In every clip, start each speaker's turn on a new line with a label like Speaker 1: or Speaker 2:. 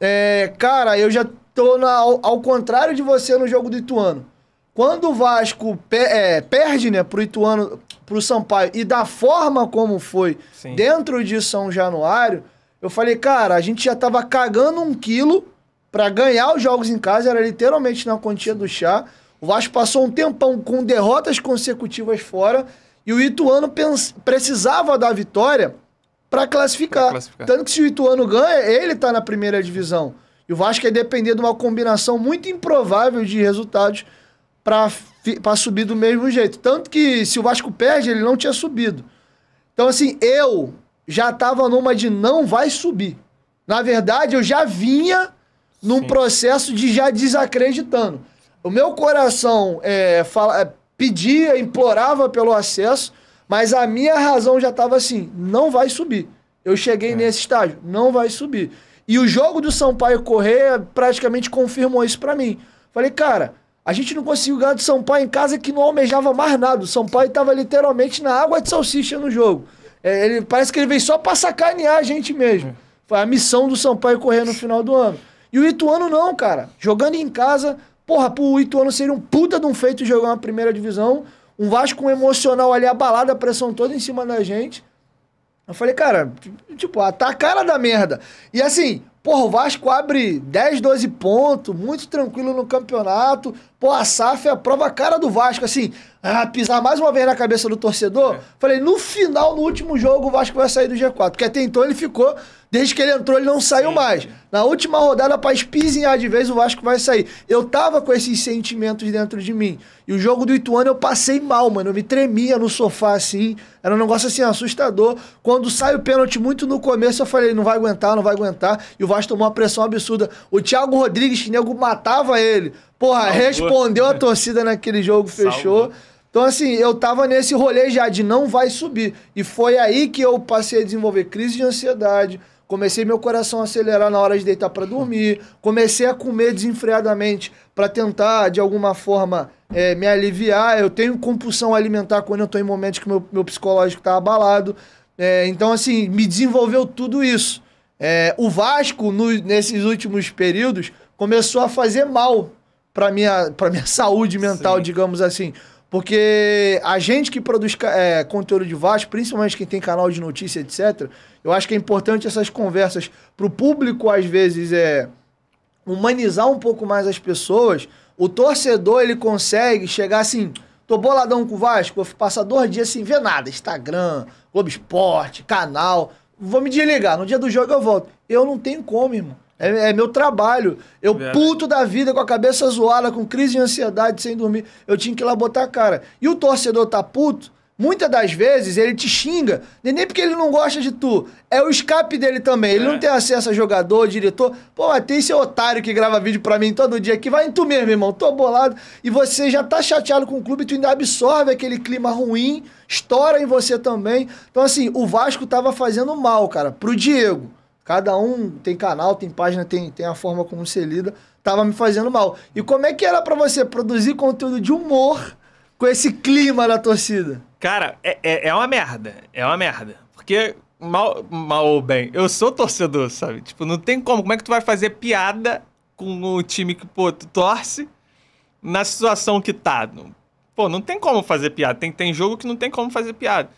Speaker 1: É, cara, eu já tô na, ao, ao, contrário de você no jogo do Ituano. Quando o Vasco pe, é, perde, né, pro Ituano, pro Sampaio, e da forma como foi Sim. dentro de São Januário, eu falei, cara, a gente já tava cagando um quilo para ganhar os jogos em casa, era literalmente na quantia do chá. O Vasco passou um tempão com derrotas consecutivas fora, e o Ituano precisava da vitória para classificar. classificar. Tanto que se o Ituano ganha, ele tá na primeira divisão. E o Vasco é depender de uma combinação muito improvável de resultados para subir do mesmo jeito. Tanto que se o Vasco perde, ele não tinha subido. Então, assim, eu já estava numa de não vai subir. Na verdade, eu já vinha num Sim. processo de já desacreditando. O meu coração é, fala, é, pedia, implorava pelo acesso mas a minha razão já estava assim: não vai subir. Eu cheguei é. nesse estágio, não vai subir. E o jogo do Sampaio Correia praticamente confirmou isso para mim. Falei, cara, a gente não conseguiu ganhar do Sampaio em casa que não almejava mais nada. O Sampaio estava literalmente na água de salsicha no jogo. É, ele Parece que ele veio só para sacanear a gente mesmo. É. Foi a missão do Sampaio Correia no final do ano. E o Ituano não, cara. Jogando em casa, porra, pro Ituano seria um puta de um feito jogar uma primeira divisão. Um Vasco emocional ali abalado, a pressão toda em cima da gente. Eu falei, cara, tipo, tá a cara da merda. E assim, Porra, o Vasco abre 10, 12 pontos, muito tranquilo no campeonato. Pô, a SAF é a prova cara do Vasco, assim, ah, pisar mais uma vez na cabeça do torcedor. É. Falei, no final, no último jogo, o Vasco vai sair do G4. Porque até então ele ficou, desde que ele entrou, ele não saiu Sim. mais. Na última rodada, pra espizinhar de vez, o Vasco vai sair. Eu tava com esses sentimentos dentro de mim. E o jogo do Ituano eu passei mal, mano. Eu me tremia no sofá, assim. Era um negócio, assim, assustador. Quando sai o pênalti muito no começo, eu falei, não vai aguentar, não vai aguentar. E o Vasco tomou uma pressão absurda. O Thiago Rodrigues, que nego matava ele. Porra, respondeu a torcida naquele jogo, fechou. Então, assim, eu tava nesse rolê já de não vai subir. E foi aí que eu passei a desenvolver crise de ansiedade. Comecei meu coração a acelerar na hora de deitar para dormir. Comecei a comer desenfreadamente para tentar, de alguma forma, é, me aliviar. Eu tenho compulsão alimentar quando eu tô em momentos que meu, meu psicológico tá abalado. É, então, assim, me desenvolveu tudo isso. É, o Vasco, no, nesses últimos períodos, começou a fazer mal para minha, pra minha saúde mental, Sim. digamos assim. Porque a gente que produz é, conteúdo de Vasco, principalmente quem tem canal de notícia, etc., eu acho que é importante essas conversas para o público, às vezes, é humanizar um pouco mais as pessoas. O torcedor, ele consegue chegar assim... Tô boladão com o Vasco, vou passar dois dias sem ver nada. Instagram, Globo Esporte, canal vou me desligar. No dia do jogo eu volto. Eu não tenho como, irmão. É, é meu trabalho. Eu Verdade. puto da vida, com a cabeça zoada, com crise de ansiedade, sem dormir. Eu tinha que ir lá botar a cara. E o torcedor tá puto Muitas das vezes ele te xinga, nem porque ele não gosta de tu. É o escape dele também. Ele é. não tem acesso a jogador, diretor. Pô, mas tem esse otário que grava vídeo pra mim todo dia aqui. Vai em tu mesmo, irmão. Tô bolado. E você já tá chateado com o clube, tu ainda absorve aquele clima ruim, estoura em você também. Então, assim, o Vasco tava fazendo mal, cara, pro Diego. Cada um tem canal, tem página, tem, tem a forma como se lida. Tava me fazendo mal. E como é que era para você produzir conteúdo de humor com esse clima da torcida? Cara, é, é, é uma merda.
Speaker 2: É uma merda. Porque, mal, mal ou bem, eu sou torcedor, sabe? Tipo, não tem como. Como é que tu vai fazer piada com o time que, pô, tu torce na situação que tá? Pô, não tem como fazer piada. Tem, tem jogo que não tem como fazer piada.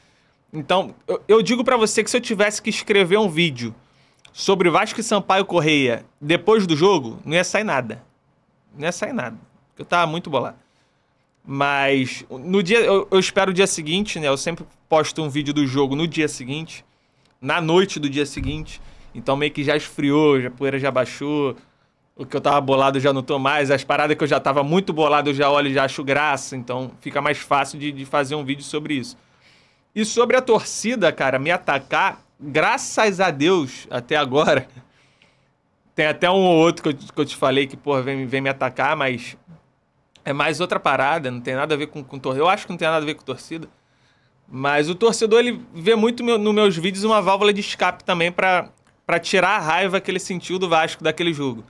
Speaker 2: Então, eu, eu digo para você que se eu tivesse que escrever um vídeo sobre Vasco e Sampaio Correia depois do jogo, não ia sair nada. Não ia sair nada. Eu tava muito bolado. Mas no dia eu, eu, espero o dia seguinte, né? Eu sempre posto um vídeo do jogo no dia seguinte, na noite do dia seguinte. Então meio que já esfriou, já, a poeira já baixou. O que eu tava bolado já não tô mais. As paradas que eu já tava muito bolado eu já olho e já acho graça. Então fica mais fácil de, de fazer um vídeo sobre isso. E sobre a torcida, cara, me atacar, graças a Deus, até agora. Tem até um ou outro que eu, que eu te falei que, porra, vem, vem me atacar, mas é mais outra parada, não tem nada a ver com, com torcida. Eu acho que não tem nada a ver com torcida. Mas o torcedor, ele vê muito meu, nos meus vídeos uma válvula de escape também para tirar a raiva que ele sentiu do Vasco daquele jogo.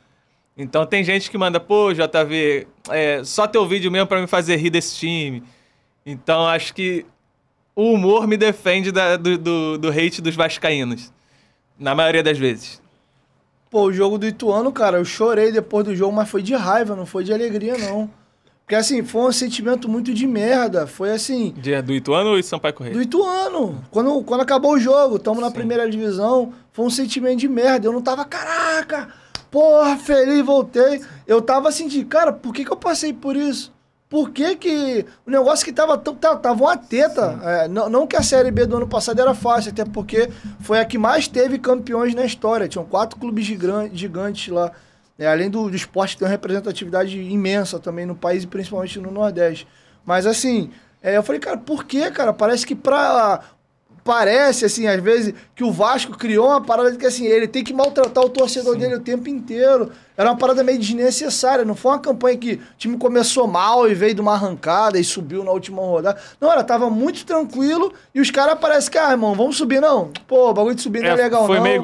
Speaker 2: Então tem gente que manda, pô, JV, é, só teu vídeo mesmo para me fazer rir desse time. Então acho que o humor me defende da, do, do, do hate dos vascaínos. Na maioria das vezes.
Speaker 1: Pô, o jogo do Ituano, cara, eu chorei depois do jogo, mas foi de raiva, não foi de alegria, não. Porque assim, foi um sentimento muito de merda. Foi assim.
Speaker 2: De, do Ituano ou de Sampaio Correia? Do
Speaker 1: Ituano. Quando, quando acabou o jogo, estamos na primeira divisão, foi um sentimento de merda. Eu não tava, caraca, porra, feliz, voltei. Eu tava assim de, cara, por que, que eu passei por isso? Por que, que o negócio que tava tão. Tava, uma teta. É, não, não que a Série B do ano passado era fácil, até porque foi a que mais teve campeões na história. Tinham quatro clubes gigantes lá é Além do, do esporte tem uma representatividade imensa também no país e principalmente no Nordeste. Mas assim, é, eu falei, cara, por que, cara? Parece que pra. Parece, assim, às vezes, que o Vasco criou uma parada de que assim, ele tem que maltratar o torcedor Sim. dele o tempo inteiro. Era uma parada meio desnecessária. Não foi uma campanha que o time começou mal e veio de uma arrancada e subiu na última rodada. Não, era tava muito tranquilo e os caras parecem que, ah, irmão, vamos subir, não. Pô, o bagulho de subir é, não é legal, foi não. Meio